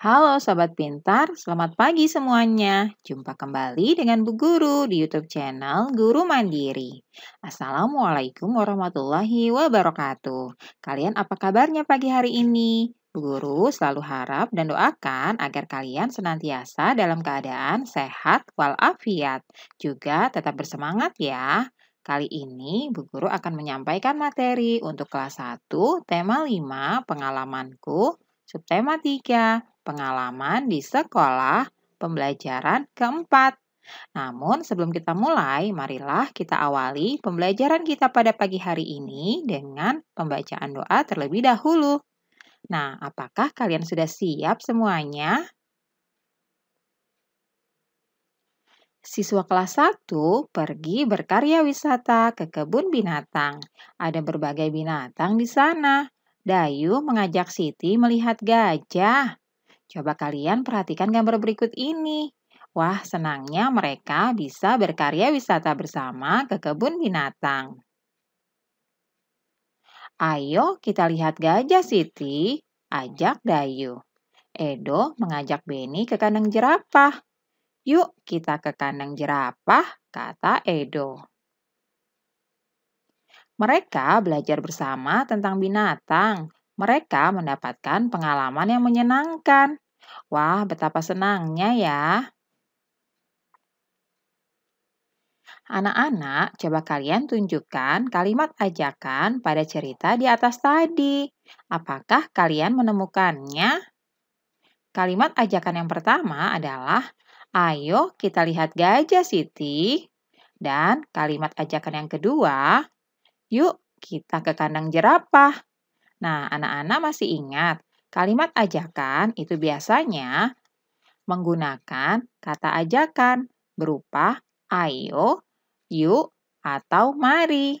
Halo Sobat Pintar, selamat pagi semuanya. Jumpa kembali dengan Bu Guru di YouTube channel Guru Mandiri. Assalamualaikum warahmatullahi wabarakatuh. Kalian apa kabarnya pagi hari ini? guru selalu harap dan doakan agar kalian senantiasa dalam keadaan sehat walafiat. Juga tetap bersemangat ya. Kali ini Bu Guru akan menyampaikan materi untuk kelas 1, tema 5, pengalamanku, subtema 3, pengalaman di sekolah, pembelajaran keempat. Namun sebelum kita mulai, marilah kita awali pembelajaran kita pada pagi hari ini dengan pembacaan doa terlebih dahulu. Nah, apakah kalian sudah siap semuanya? Siswa kelas 1 pergi berkarya wisata ke kebun binatang. Ada berbagai binatang di sana. Dayu mengajak Siti melihat gajah. Coba kalian perhatikan gambar berikut ini. Wah, senangnya mereka bisa berkarya wisata bersama ke kebun binatang. Ayo kita lihat gajah Siti, ajak Dayu. Edo mengajak Beni ke kandang jerapah. Yuk kita ke kandang jerapah, kata Edo. Mereka belajar bersama tentang binatang. Mereka mendapatkan pengalaman yang menyenangkan. Wah, betapa senangnya ya. Anak-anak, coba kalian tunjukkan kalimat ajakan pada cerita di atas tadi. Apakah kalian menemukannya? Kalimat ajakan yang pertama adalah, Ayo kita lihat gajah, Siti. Dan kalimat ajakan yang kedua, Yuk kita ke kandang jerapah. Nah, anak-anak masih ingat, kalimat ajakan itu biasanya menggunakan kata ajakan berupa ayo yuk atau mari.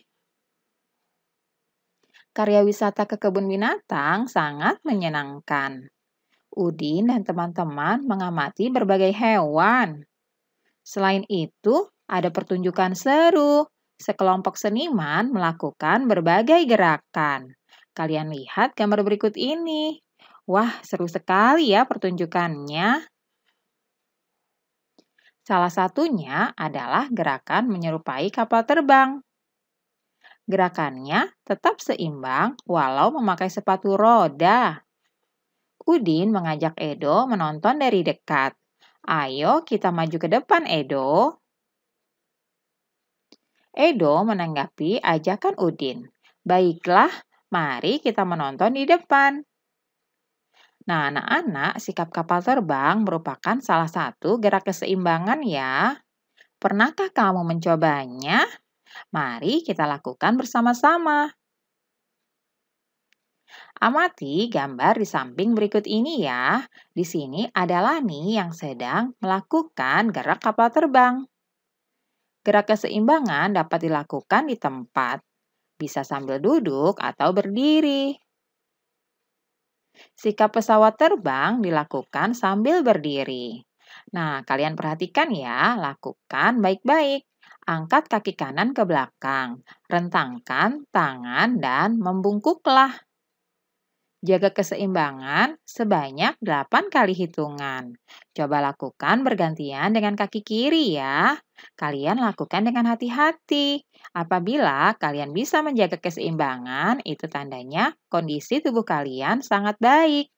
Karya wisata ke kebun binatang sangat menyenangkan. Udin dan teman-teman mengamati berbagai hewan. Selain itu, ada pertunjukan seru. Sekelompok seniman melakukan berbagai gerakan. Kalian lihat gambar berikut ini. Wah, seru sekali ya pertunjukannya. Salah satunya adalah gerakan menyerupai kapal terbang. Gerakannya tetap seimbang walau memakai sepatu roda. Udin mengajak Edo menonton dari dekat. Ayo kita maju ke depan, Edo. Edo menanggapi ajakan Udin. Baiklah, mari kita menonton di depan. Nah, anak-anak, sikap kapal terbang merupakan salah satu gerak keseimbangan ya. Pernahkah kamu mencobanya? Mari kita lakukan bersama-sama. Amati gambar di samping berikut ini ya. Di sini ada Lani yang sedang melakukan gerak kapal terbang. Gerak keseimbangan dapat dilakukan di tempat, bisa sambil duduk atau berdiri. Sikap pesawat terbang dilakukan sambil berdiri. Nah, kalian perhatikan ya, lakukan baik-baik. Angkat kaki kanan ke belakang, rentangkan tangan dan membungkuklah. Jaga keseimbangan sebanyak 8 kali hitungan. Coba lakukan bergantian dengan kaki kiri ya. Kalian lakukan dengan hati-hati. Apabila kalian bisa menjaga keseimbangan, itu tandanya kondisi tubuh kalian sangat baik.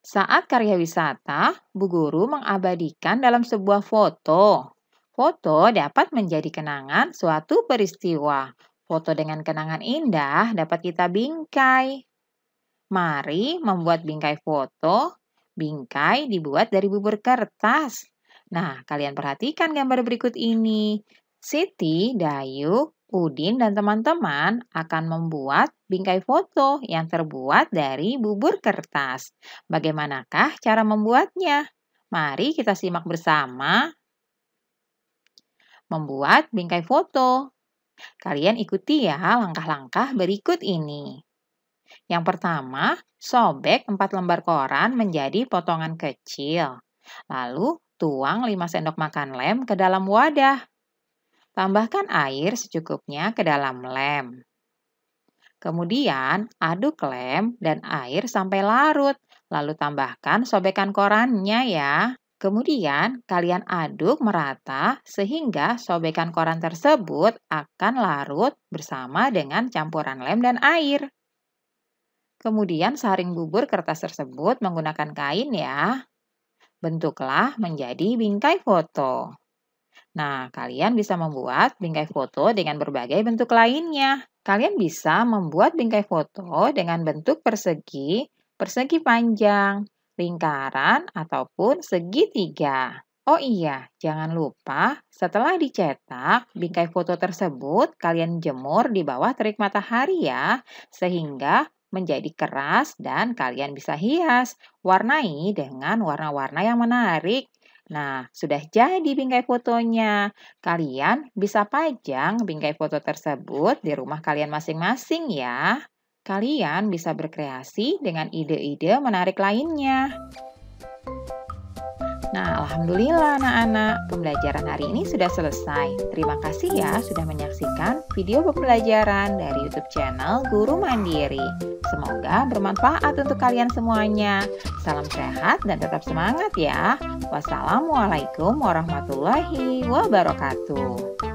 Saat karya wisata, Bu Guru mengabadikan dalam sebuah foto. Foto dapat menjadi kenangan suatu peristiwa. Foto dengan kenangan indah dapat kita bingkai. Mari membuat bingkai foto. Bingkai dibuat dari bubur kertas. Nah, kalian perhatikan gambar berikut ini. Siti, Dayu, Udin dan teman-teman akan membuat bingkai foto yang terbuat dari bubur kertas. Bagaimanakah cara membuatnya? Mari kita simak bersama. Membuat bingkai foto. Kalian ikuti ya langkah-langkah berikut ini. Yang pertama, sobek 4 lembar koran menjadi potongan kecil. Lalu, tuang 5 sendok makan lem ke dalam wadah. Tambahkan air secukupnya ke dalam lem. Kemudian, aduk lem dan air sampai larut, lalu tambahkan sobekan korannya ya. Kemudian, kalian aduk merata sehingga sobekan koran tersebut akan larut bersama dengan campuran lem dan air. Kemudian, saring bubur kertas tersebut menggunakan kain ya. Bentuklah menjadi bingkai foto. Nah, kalian bisa membuat bingkai foto dengan berbagai bentuk lainnya. Kalian bisa membuat bingkai foto dengan bentuk persegi, persegi panjang, lingkaran, ataupun segitiga. Oh iya, jangan lupa setelah dicetak, bingkai foto tersebut kalian jemur di bawah terik matahari ya, sehingga menjadi keras dan kalian bisa hias, warnai dengan warna-warna yang menarik. Nah, sudah jadi bingkai fotonya. Kalian bisa pajang bingkai foto tersebut di rumah kalian masing-masing ya. Kalian bisa berkreasi dengan ide-ide menarik lainnya. Nah, alhamdulillah anak-anak, pembelajaran hari ini sudah selesai. Terima kasih ya sudah menyaksikan video pembelajaran dari YouTube channel Guru Mandiri. Semoga bermanfaat untuk kalian semuanya. Salam sehat dan tetap semangat ya. Wassalamualaikum warahmatullahi wabarakatuh.